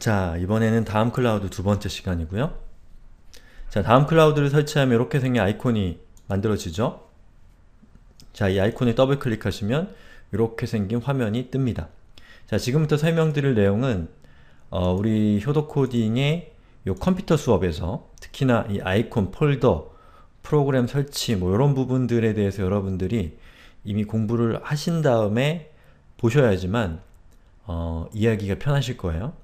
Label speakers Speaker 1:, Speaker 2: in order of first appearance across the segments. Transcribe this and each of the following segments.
Speaker 1: 자 이번에는 다음 클라우드 두 번째 시간이고요. 자 다음 클라우드를 설치하면 이렇게 생긴 아이콘이 만들어지죠. 자 이 아이콘을 더블 클릭하시면 이렇게 생긴 화면이 뜹니다. 자 지금부터 설명드릴 내용은 어, 우리 효도코딩의 요 컴퓨터 수업에서 특히나 이 아이콘, 폴더, 프로그램 설치 뭐 이런 부분들에 대해서 여러분들이 이미 공부를 하신 다음에 보셔야지만 어, 이야기가 편하실 거예요.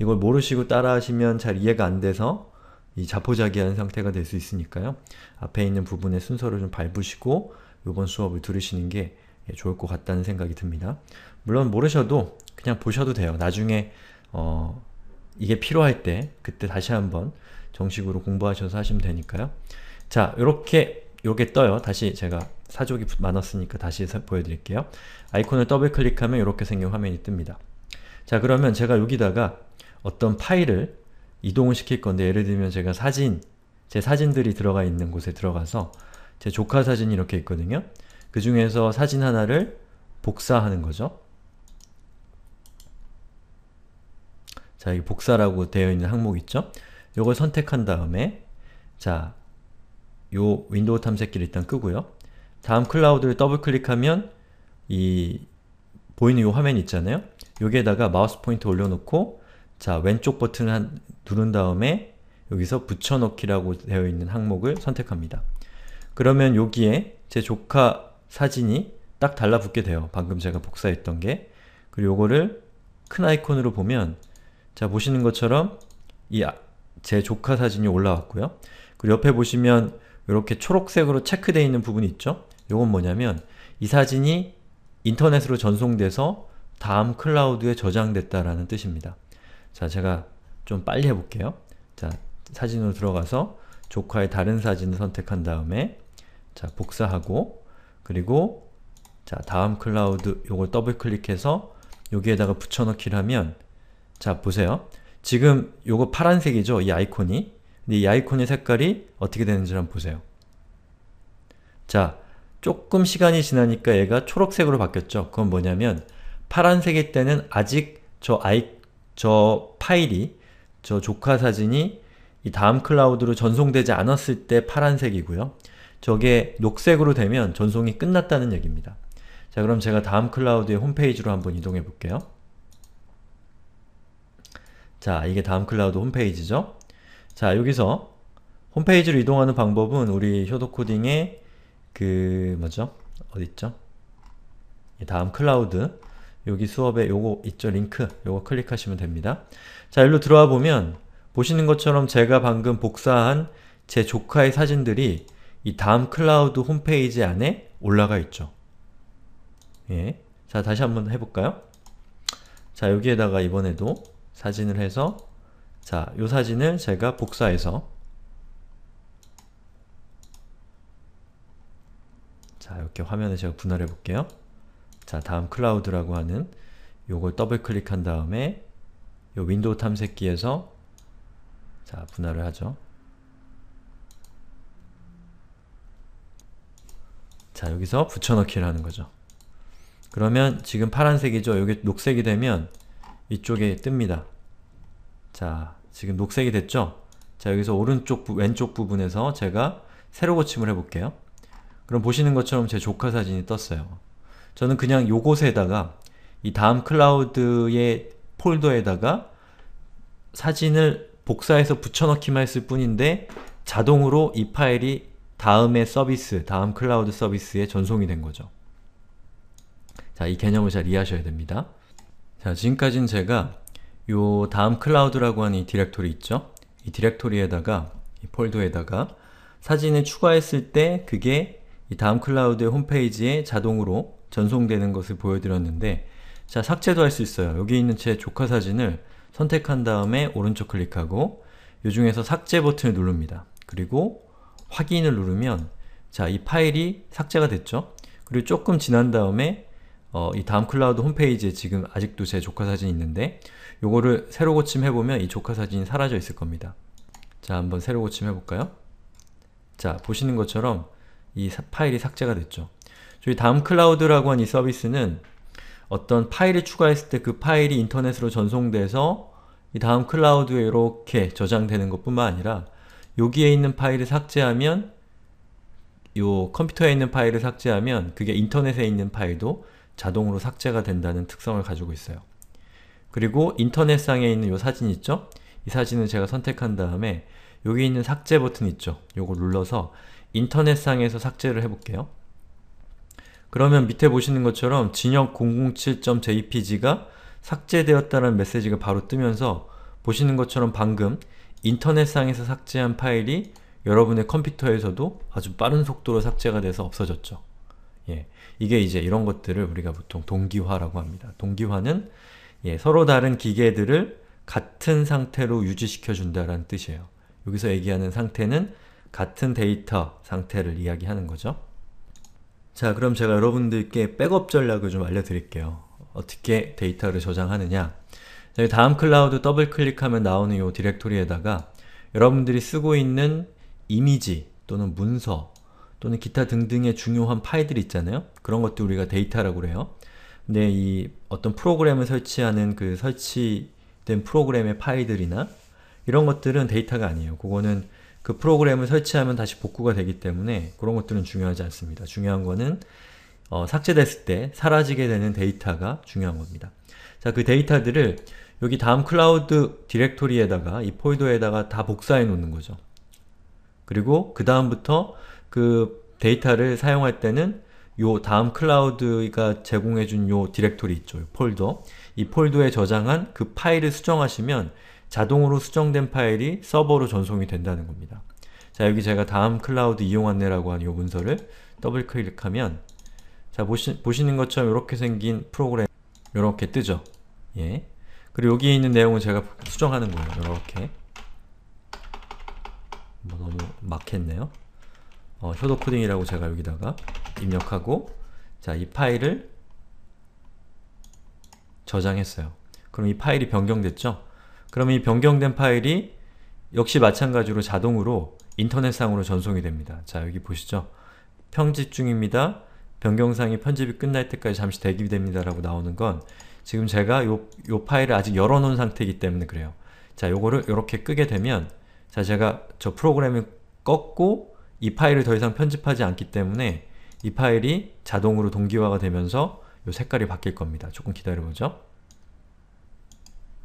Speaker 1: 이걸 모르시고 따라하시면 잘 이해가 안 돼서 이 자포자기한 상태가 될 수 있으니까요. 앞에 있는 부분의 순서를 좀 밟으시고 이번 수업을 들으시는 게 예, 좋을 것 같다는 생각이 듭니다. 물론 모르셔도 그냥 보셔도 돼요. 나중에 어, 이게 필요할 때 그때 다시 한번 정식으로 공부하셔서 하시면 되니까요. 자, 이렇게 요게 떠요. 다시 제가 사족이 많았으니까 다시 보여드릴게요. 아이콘을 더블클릭하면 이렇게 생긴 화면이 뜹니다. 자, 그러면 제가 여기다가 어떤 파일을 이동을 시킬 건데 예를 들면 제가 사진, 제 사진들이 들어가 있는 곳에 들어가서 제 조카 사진이 이렇게 있거든요. 그 중에서 사진 하나를 복사하는 거죠. 자, 여기 복사라고 되어 있는 항목 있죠? 요걸 선택한 다음에 자, 요 윈도우 탐색기를 일단 끄고요. 다음 클라우드를 더블클릭하면 이 보이는 요 화면 있잖아요? 여기에다가 마우스 포인트 올려놓고 자 왼쪽 버튼을 한, 누른 다음에 여기서 붙여넣기라고 되어 있는 항목을 선택합니다. 그러면 여기에 제 조카 사진이 딱 달라붙게 돼요. 방금 제가 복사했던 게. 그리고 요거를 큰 아이콘으로 보면 자 보시는 것처럼 이제 아, 조카 사진이 올라왔고요. 그리고 옆에 보시면 이렇게 초록색으로 체크되어 있는 부분이 있죠? 요건 뭐냐면 이 사진이 인터넷으로 전송돼서 다음 클라우드에 저장됐다라는 뜻입니다. 자, 제가 좀 빨리 해볼게요. 자, 사진으로 들어가서 조카의 다른 사진을 선택한 다음에 자, 복사하고 그리고 자, 다음 클라우드 요걸 더블 클릭해서 여기에다가 붙여넣기를 하면 자, 보세요. 지금 요거 파란색이죠? 이 아이콘이. 근데 이 아이콘의 색깔이 어떻게 되는지 한번 보세요. 자, 조금 시간이 지나니까 얘가 초록색으로 바뀌었죠? 그건 뭐냐면 파란색일 때는 아직 저 아이 저 파일이 저 조카 사진이 이 다음 클라우드로 전송되지 않았을 때 파란색이고요. 저게 녹색으로 되면 전송이 끝났다는 얘기입니다. 자 그럼 제가 다음 클라우드의 홈페이지로 한번 이동해 볼게요. 자 이게 다음 클라우드 홈페이지죠. 자 여기서 홈페이지로 이동하는 방법은 우리 효도코딩의 그 뭐죠? 어딨죠? 다음 클라우드 여기 수업에 요거 있죠? 링크 요거 클릭하시면 됩니다. 자 일로 들어와 보면 보시는 것처럼 제가 방금 복사한 제 조카의 사진들이 이 다음 클라우드 홈페이지 안에 올라가 있죠. 예. 자 다시 한번 해볼까요? 자 여기에다가 이번에도 사진을 해서 자, 요 사진을 제가 복사해서 자, 이렇게 화면에 제가 분할해 볼게요. 자 다음 클라우드라고 하는 요걸 더블클릭한 다음에 요 윈도우 탐색기에서 자 분할을 하죠. 자 여기서 붙여넣기를 하는 거죠. 그러면 지금 파란색이죠? 여기 녹색이 되면 이쪽에 뜹니다. 자 지금 녹색이 됐죠? 자 여기서 오른쪽 부, 왼쪽 부분에서 제가 새로 고침을 해볼게요. 그럼 보시는 것처럼 제 조카 사진이 떴어요. 저는 그냥 요것에다가이 다음 클라우드의 폴더에다가 사진을 복사해서 붙여넣기만 했을 뿐인데 자동으로 이 파일이 다음의 서비스, 다음 클라우드 서비스에 전송이 된 거죠. 자, 이 개념을 잘 이해하셔야 됩니다. 자, 지금까지는 제가 요 다음 클라우드라고 하는 이 디렉토리 있죠? 이 디렉토리에다가, 이 폴더에다가 사진을 추가했을 때 그게 이 다음 클라우드의 홈페이지에 자동으로 전송되는 것을 보여드렸는데 자 삭제도 할 수 있어요. 여기 있는 제 조카 사진을 선택한 다음에 오른쪽 클릭하고 요 중에서 삭제 버튼을 누릅니다. 그리고 확인을 누르면 자 이 파일이 삭제가 됐죠? 그리고 조금 지난 다음에 어, 이 다음 클라우드 홈페이지에 지금 아직도 제 조카 사진이 있는데 요거를 새로 고침해보면 이 조카 사진이 사라져 있을 겁니다. 자 한번 새로 고침해볼까요? 자 보시는 것처럼 이 사, 파일이 삭제가 됐죠. 저희 다음 클라우드라고 하는 이 서비스는 어떤 파일을 추가했을 때 그 파일이 인터넷으로 전송돼서 이 다음 클라우드에 이렇게 저장되는 것 뿐만 아니라 여기에 있는 파일을 삭제하면 요 컴퓨터에 있는 파일을 삭제하면 그게 인터넷에 있는 파일도 자동으로 삭제가 된다는 특성을 가지고 있어요. 그리고 인터넷상에 있는 요 사진 있죠? 이 사진을 제가 선택한 다음에 여기 있는 삭제 버튼 있죠? 이걸 눌러서 인터넷상에서 삭제를 해볼게요. 그러면 밑에 보시는 것처럼 진역 007.jpg가 삭제되었다는 메시지가 바로 뜨면서 보시는 것처럼 방금 인터넷상에서 삭제한 파일이 여러분의 컴퓨터에서도 아주 빠른 속도로 삭제가 돼서 없어졌죠. 예, 이게 이제 이런 것들을 우리가 보통 동기화라고 합니다. 동기화는 예, 서로 다른 기계들을 같은 상태로 유지시켜준다라는 뜻이에요. 여기서 얘기하는 상태는 같은 데이터 상태를 이야기하는 거죠. 자 그럼 제가 여러분들께 백업 전략을 좀 알려드릴게요. 어떻게 데이터를 저장하느냐 다음 클라우드 더블클릭하면 나오는 이 디렉토리에다가 여러분들이 쓰고 있는 이미지 또는 문서 또는 기타 등등의 중요한 파일들 있잖아요? 그런 것들 우리가 데이터라고 그래요. 근데 이 어떤 프로그램을 설치하는 그 설치된 프로그램의 파일들이나 이런 것들은 데이터가 아니에요. 그거는 그 프로그램을 설치하면 다시 복구가 되기 때문에 그런 것들은 중요하지 않습니다. 중요한 거는 어, 삭제됐을 때 사라지게 되는 데이터가 중요한 겁니다. 자, 그 데이터들을 여기 다음 클라우드 디렉토리에다가 이 폴더에다가 다 복사해 놓는 거죠. 그리고 그 다음부터 그 데이터를 사용할 때는 요 다음 클라우드가 제공해준 요 디렉토리 있죠. 요 폴더. 이 폴더에 저장한 그 파일을 수정하시면 자동으로 수정된 파일이 서버로 전송이 된다는 겁니다. 자 여기 제가 다음 클라우드 이용 안내라고 하는 이 문서를 더블 클릭하면 자 보시, 보시는 것처럼 이렇게 생긴 프로그램 이렇게 뜨죠. 예. 그리고 여기에 있는 내용은 제가 수정하는 거예요. 이렇게 뭐 너무 막혔네요. 어, 효도 코딩이라고 제가 여기다가 입력하고 자이 파일을 저장했어요. 그럼 이 파일이 변경됐죠? 그러면 이 변경된 파일이 역시 마찬가지로 자동으로 인터넷상으로 전송이 됩니다. 자, 여기 보시죠. 편집 중입니다. 변경상이 편집이 끝날 때까지 잠시 대기됩니다 라고 나오는 건 지금 제가 요, 요 파일을 아직 열어놓은 상태이기 때문에 그래요. 자, 요거를 이렇게 끄게 되면 자, 제가 저 프로그램을 꺾고이 파일을 더 이상 편집하지 않기 때문에 이 파일이 자동으로 동기화가 되면서 요 색깔이 바뀔 겁니다. 조금 기다려보죠.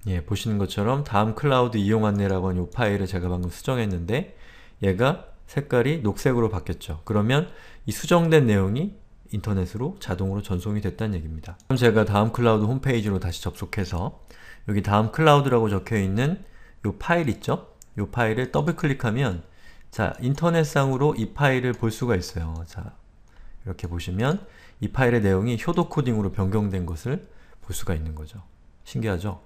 Speaker 1: 예, 보시는 것처럼 다음 클라우드 이용 안내라고 하는 이 파일을 제가 방금 수정했는데 얘가 색깔이 녹색으로 바뀌었죠. 그러면 이 수정된 내용이 인터넷으로 자동으로 전송이 됐다는 얘기입니다. 그럼 제가 다음 클라우드 홈페이지로 다시 접속해서 여기 다음 클라우드라고 적혀있는 이 파일 있죠? 이 파일을 더블클릭하면 자, 인터넷상으로 이 파일을 볼 수가 있어요. 자, 이렇게 보시면 이 파일의 내용이 효도 코딩으로 변경된 것을 볼 수가 있는 거죠. 신기하죠?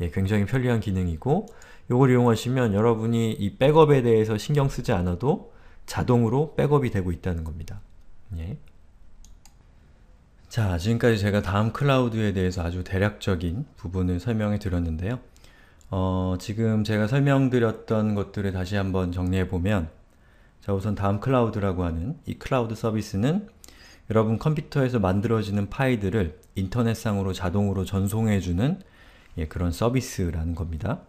Speaker 1: 예, 굉장히 편리한 기능이고 이걸 이용하시면 여러분이 이 백업에 대해서 신경 쓰지 않아도 자동으로 백업이 되고 있다는 겁니다. 예. 자, 지금까지 제가 다음 클라우드에 대해서 아주 대략적인 부분을 설명해 드렸는데요. 어, 지금 제가 설명드렸던 것들을 다시 한번 정리해보면 자, 우선 다음 클라우드라고 하는 이 클라우드 서비스는 여러분 컴퓨터에서 만들어지는 파일들을 인터넷상으로 자동으로 전송해주는 예, 그런 서비스라는 겁니다.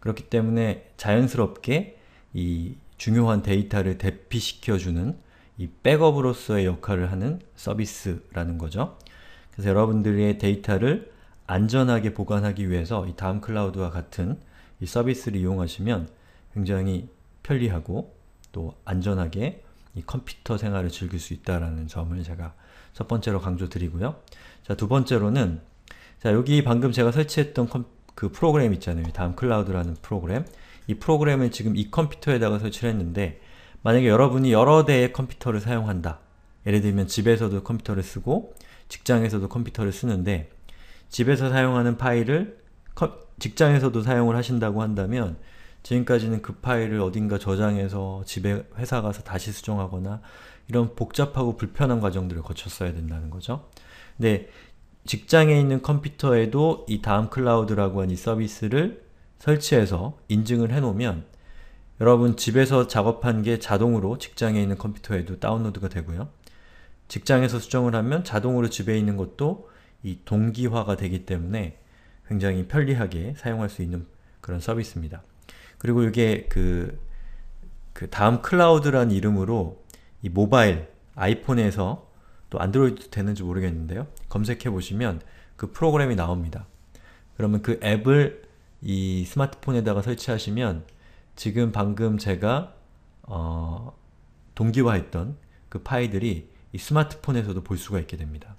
Speaker 1: 그렇기 때문에 자연스럽게 이 중요한 데이터를 대피시켜주는 이 백업으로서의 역할을 하는 서비스라는 거죠. 그래서 여러분들의 데이터를 안전하게 보관하기 위해서 이 다음 클라우드와 같은 이 서비스를 이용하시면 굉장히 편리하고 또 안전하게 이 컴퓨터 생활을 즐길 수 있다는 점을 제가 첫 번째로 강조드리고요. 자, 두 번째로는 자, 여기 방금 제가 설치했던 컴, 그 프로그램 있잖아요. 다음 클라우드라는 프로그램. 이프로그램은 지금 이 컴퓨터에다가 설치를 했는데 만약에 여러분이 여러 대의 컴퓨터를 사용한다. 예를 들면 집에서도 컴퓨터를 쓰고 직장에서도 컴퓨터를 쓰는데 집에서 사용하는 파일을 컴, 직장에서도 사용을 하신다고 한다면 지금까지는 그 파일을 어딘가 저장해서 집에 회사 가서 다시 수정하거나 이런 복잡하고 불편한 과정들을 거쳤어야 된다는 거죠. 근데 직장에 있는 컴퓨터에도 이 다음 클라우드라고 하는 이 서비스를 설치해서 인증을 해놓으면 여러분 집에서 작업한 게 자동으로 직장에 있는 컴퓨터에도 다운로드가 되고요. 직장에서 수정을 하면 자동으로 집에 있는 것도 이 동기화가 되기 때문에 굉장히 편리하게 사용할 수 있는 그런 서비스입니다. 그리고 이게 그, 그 다음 클라우드란 이름으로 이 모바일, 아이폰에서 또 안드로이드 되는지 모르겠는데요. 검색해 보시면 그 프로그램이 나옵니다. 그러면 그 앱을 이 스마트폰에다가 설치하시면 지금 방금 제가 어, 동기화했던 그 파일들이 이 스마트폰에서도 볼 수가 있게 됩니다.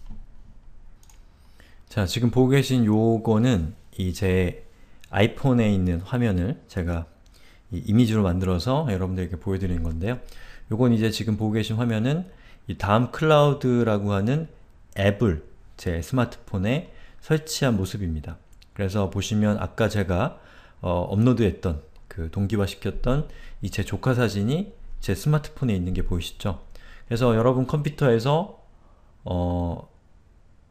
Speaker 1: 자, 지금 보고 계신 요거는 이제 아이폰에 있는 화면을 제가 이미지로 만들어서 여러분들에게 보여드리는 건데요. 요건 이제 지금 보고 계신 화면은 이 다음 클라우드라고 하는 앱을 제 스마트폰에 설치한 모습입니다. 그래서 보시면 아까 제가 어, 업로드했던 그 동기화시켰던 이 제 조카 사진이 제 스마트폰에 있는 게 보이시죠? 그래서 여러분 컴퓨터에서 어,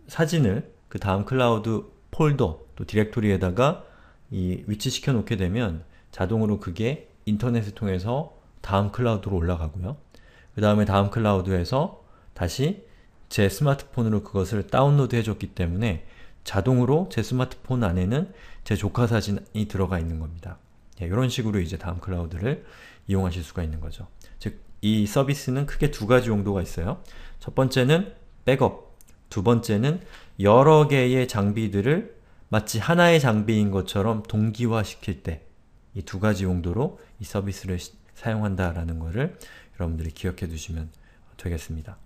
Speaker 1: 사진을 그 다음 클라우드 폴더 또 디렉토리에다가 이 위치시켜 놓게 되면 자동으로 그게 인터넷을 통해서 다음 클라우드로 올라가고요. 그 다음에 다음 클라우드에서 다시 제 스마트폰으로 그것을 다운로드 해줬기 때문에 자동으로 제 스마트폰 안에는 제 조카 사진이 들어가 있는 겁니다. 예, 이런 식으로 이제 다음 클라우드를 이용하실 수가 있는 거죠. 즉, 이 서비스는 크게 두 가지 용도가 있어요. 첫 번째는 백업, 두 번째는 여러 개의 장비들을 마치 하나의 장비인 것처럼 동기화시킬 때 이 두 가지 용도로 이 서비스를 시, 사용한다라는 것을 여러분들이 기억해 두시면 되겠습니다.